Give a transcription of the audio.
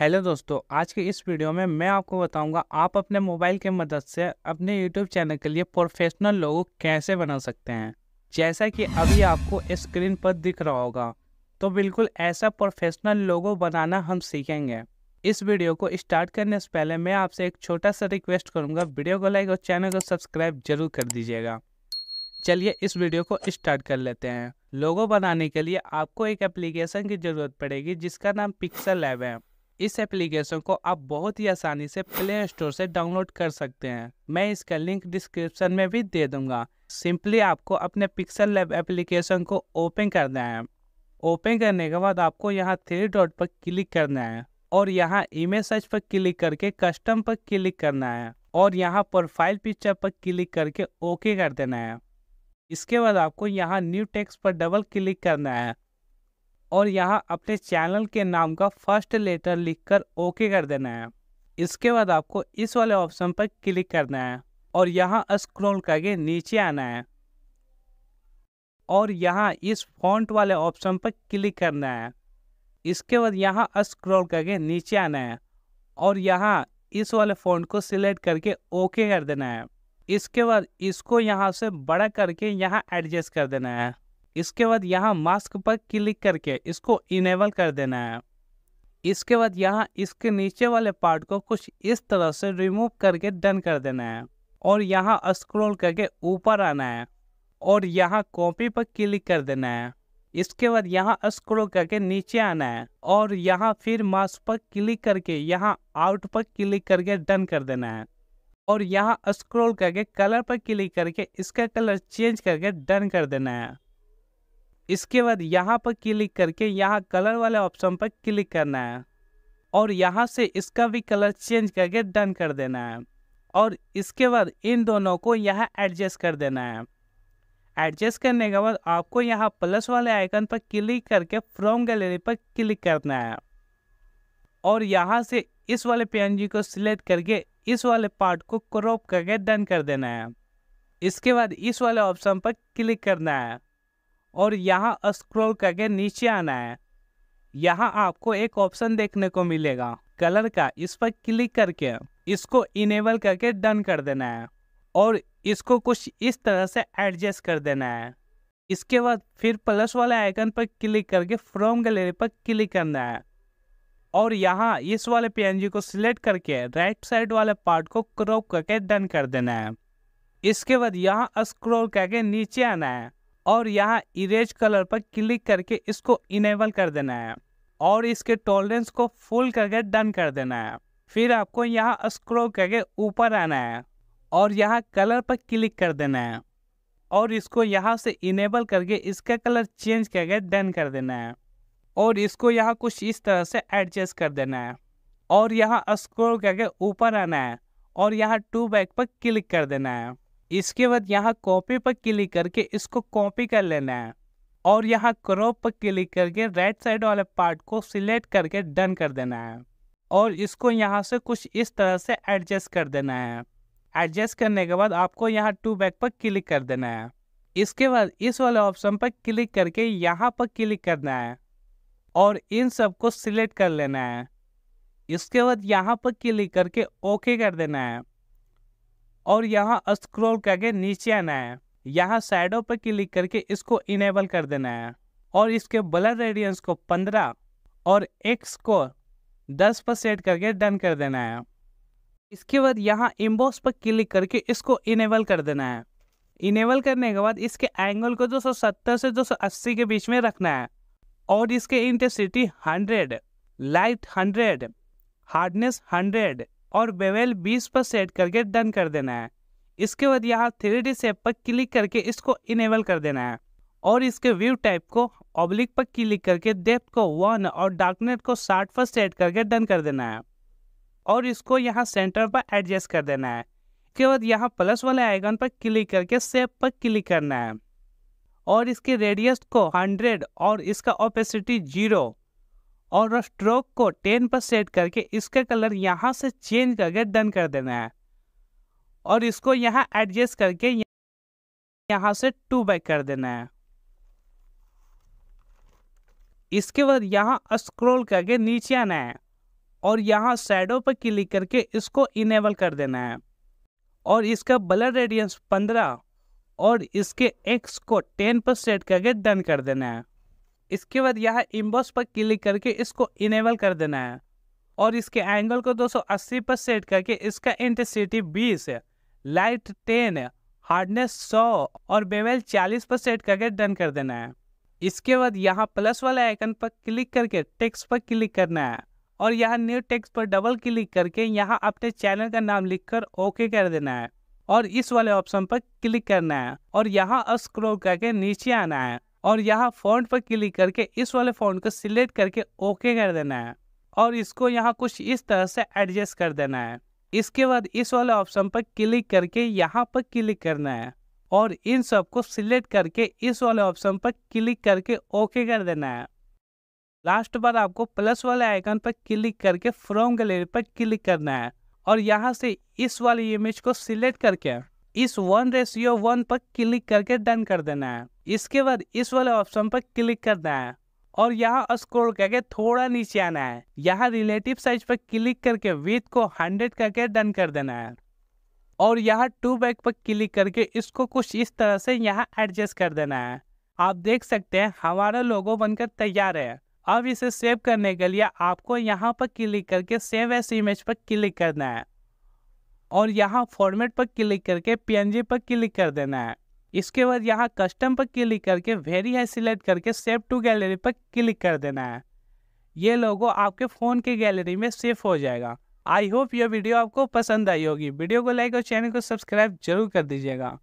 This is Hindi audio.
हेलो दोस्तों आज के इस वीडियो में मैं आपको बताऊंगा आप अपने मोबाइल की मदद से अपने यूट्यूब चैनल के लिए प्रोफेशनल लोगो कैसे बना सकते हैं जैसा कि अभी आपको स्क्रीन पर दिख रहा होगा तो बिल्कुल ऐसा प्रोफेशनल लोगो बनाना हम सीखेंगे इस वीडियो को स्टार्ट करने से पहले मैं आपसे एक छोटा सा रिक्वेस्ट करूँगा वीडियो को लाइक और चैनल को सब्सक्राइब जरूर कर दीजिएगा चलिए इस वीडियो को स्टार्ट कर लेते हैं लोगो बनाने के लिए आपको एक एप्लीकेशन की ज़रूरत पड़ेगी जिसका नाम पिक्सल लैब है इस एप्लीकेशन को आप बहुत ही आसानी से प्ले स्टोर से डाउनलोड कर सकते हैं मैं इसका लिंक डिस्क्रिप्शन में भी दे दूंगा सिंपली आपको अपने पिक्सल लैब एप्लीकेशन को ओपन करना है ओपन करने के बाद आपको यहाँ थ्री डॉट पर क्लिक करना है और यहाँ इमेज सर्च पर क्लिक करके कस्टम पर क्लिक करना है और यहाँ प्रोफाइल पिक्चर पर क्लिक करके ओके कर देना है इसके बाद आपको यहाँ न्यू टेक्स्ट पर डबल क्लिक करना है और यहाँ अपने चैनल के नाम का फर्स्ट लेटर लिखकर ओके कर देना है इसके बाद आपको इस वाले ऑप्शन पर क्लिक करना है और यहाँ स्क्रॉल करके नीचे आना है और यहाँ इस फॉन्ट वाले ऑप्शन पर क्लिक करना है इसके बाद यहाँ स्क्रॉल करके नीचे आना है और यहाँ इस वाले फॉन्ट को सिलेक्ट करके ओके कर देना है इसके बाद इसको यहाँ से बड़ा करके यहाँ एडजस्ट कर देना है इसके बाद यहाँ मास्क पर क्लिक करके इसको इनेबल कर देना है इसके बाद यहाँ इसके नीचे वाले पार्ट को कुछ इस तरह से रिमूव करके डन कर देना है और यहाँ स्क्रॉल करके ऊपर आना है और यहाँ कॉपी पर क्लिक कर देना है इसके बाद यहाँ स्क्रॉल करके नीचे आना है और यहाँ फिर मास्क पर क्लिक करके यहाँ आउट पर क्लिक करके डन कर देना है और यहाँ स्क्रॉल करके कलर पर क्लिक करके इसका कलर चेंज करके डन कर देना है इसके बाद यहाँ पर क्लिक करके यहाँ कलर वाले ऑप्शन पर क्लिक करना है और यहाँ से इसका भी कलर चेंज करके डन कर देना है और इसके बाद इन दोनों को यहाँ एडजस्ट कर देना है एडजस्ट करने के बाद आपको यहाँ प्लस वाले आइकन पर क्लिक करके फ्रॉम गैलरी पर क्लिक करना है और यहाँ से इस वाले पी को सिलेक्ट करके इस वाले पार्ट को क्रॉप करके डन कर देना है इसके बाद इस वाले ऑप्शन पर क्लिक करना है और यहाँ स्क्रॉल करके नीचे आना है यहाँ आपको एक ऑप्शन देखने को मिलेगा कलर का इस पर क्लिक करके इसको इनेबल करके डन कर देना है और इसको कुछ इस तरह से एडजस्ट कर देना है इसके बाद फिर प्लस वाले आइकन पर क्लिक करके फ्रॉम गैलरी पर क्लिक करना है और यहाँ इस वाले पी को सिलेक्ट करके राइट साइड वाले पार्ट को क्रॉप करके डन कर देना है इसके बाद यहाँ स्क्रॉल करके नीचे आना है और यहाँ इरेज कलर पर क्लिक करके इसको इनेबल कर देना है और इसके टॉलरेंस को फुल करके डन कर देना है फिर आपको यहाँ स्क्रॉल करके ऊपर आना है और यहाँ कलर पर क्लिक कर देना है और इसको यहाँ से इनेबल करके इसका कलर चेंज करके डन कर देना है और इसको यहाँ कुछ इस तरह से एडजस्ट कर देना है और यहाँ स्क्रॉल करके ऊपर आना है और यहाँ टू बैक पर क्लिक कर देना है इसके बाद यहाँ कॉपी पर क्लिक करके इसको कॉपी कर लेना है और यहाँ क्रॉप पर क्लिक करके राइट साइड वाले पार्ट को सिलेक्ट करके डन कर देना है और इसको यहाँ से कुछ इस तरह से एडजस्ट कर देना है एडजस्ट करने के बाद आपको यहाँ टू बैक पर क्लिक कर देना है इसके बाद इस वाले ऑप्शन पर क्लिक करके यहाँ पर क्लिक करना है और इन सब को सिलेक्ट कर लेना है इसके बाद यहाँ पर क्लिक करके ओके कर देना है और यहाँ स्क्रोल करके नीचे आना है यहाँ साइडों पर क्लिक करके इसको इनेबल कर देना है और इसके ब्लर रेडियंस को 15 और एक्स को 10 पर सेट करके डन कर देना है इसके बाद यहाँ इम्बोस पर क्लिक करके इसको इनेबल कर देना है इनेबल करने के बाद इसके एंगल को 270 से 280 के बीच में रखना है और इसके इंटेंसिटी 100 लाइट 100 हार्डनेस हंड्रेड और बेवेल बीस पर सेट करके डन कर देना है इसके बाद यहाँ थ्री डी सेप पर क्लिक करके इसको इनेबल कर देना है और इसके व्यू टाइप को ऑब्लिक पर क्लिक करके डेप्थ को वन और डार्कनेट को साठ पर सेट करके डन कर देना है और इसको यहाँ सेंटर पर एडजस्ट कर देना है इसके बाद यहाँ प्लस वाले आइकन पर क्लिक करके सेप पर क्लिक करना है और इसके रेडियस को हंड्रेड और इसका ओपेसिटी जीरो और स्ट्रोक को टेन पर सेट करके इसका कलर यहाँ से चेंज करके डन कर देना है और इसको यहाँ एडजस्ट करके यहाँ से टू बैक कर देना है इसके बाद यहाँ स्क्रॉल करके नीचे आना है और यहाँ साइडो पर क्लिक करके इसको इनेबल कर देना है और इसका ब्लर रेडियंस पंद्रह और इसके एक्स को टेन पर सेट करके डन कर देना है इसके बाद यहाँ इम्बोस पर क्लिक करके इसको इनेबल कर देना है और इसके एंगल को 280 पर सेट करके इसका इंटेंसिटी 20 है लाइट 10 है हार्डनेस 100 और बेवेल 40 पर सेट करके डन कर देना है इसके बाद यहाँ प्लस वाले आइकन पर क्लिक करके टेक्स्ट पर क्लिक करना है और यहाँ न्यू टेक्स्ट पर डबल क्लिक करके यहाँ अपने चैनल का नाम लिखकर ओके कर देना है और इस वाले ऑप्शन पर क्लिक करना है और यहाँ स्क्रॉल करके नीचे आना है और यहाँ फ़ॉन्ट पर क्लिक करके इस वाले फ़ॉन्ट को सिलेक्ट करके ओके कर देना है और इसको यहाँ कुछ इस तरह से एडजस्ट कर देना है इसके बाद इस वाले ऑप्शन पर क्लिक करके यहाँ पर क्लिक करना है और इन सबको सिलेक्ट करके इस वाले ऑप्शन पर क्लिक करके ओके कर देना है लास्ट बार आपको प्लस वाले आइकन पर क्लिक करके फ्रॉम गैलरी पर क्लिक करना है और यहाँ से इस वाले इमेज को सिलेक्ट करके इस वन रेशियो वन पर क्लिक करके डन कर देना है इसके बाद इस वाले ऑप्शन पर क्लिक करना है और यहाँ स्क्रोल करके थोड़ा नीचे आना है यहाँ रिलेटिव साइज पर क्लिक करके विथ को हंड्रेड करके डन कर देना है और यहाँ टू बैक पर क्लिक करके इसको कुछ इस तरह से यहाँ एडजस्ट कर देना है आप देख सकते हैं हमारा लोगो बनकर तैयार है अब इसे सेव करने के लिए आपको यहाँ पर क्लिक करके सेव एस इमेज पर क्लिक करना है और यहाँ फॉर्मेट पर क्लिक करके पी पर क्लिक कर देना है इसके बाद यहाँ कस्टम पर क्लिक करके वेरी हाई सिलेक्ट करके सेव टू गैलरी पर क्लिक कर देना है ये लोगो आपके फ़ोन के गैलरी में सेफ हो जाएगा आई होप ये वीडियो आपको पसंद आई होगी वीडियो को लाइक और चैनल को सब्सक्राइब जरूर कर दीजिएगा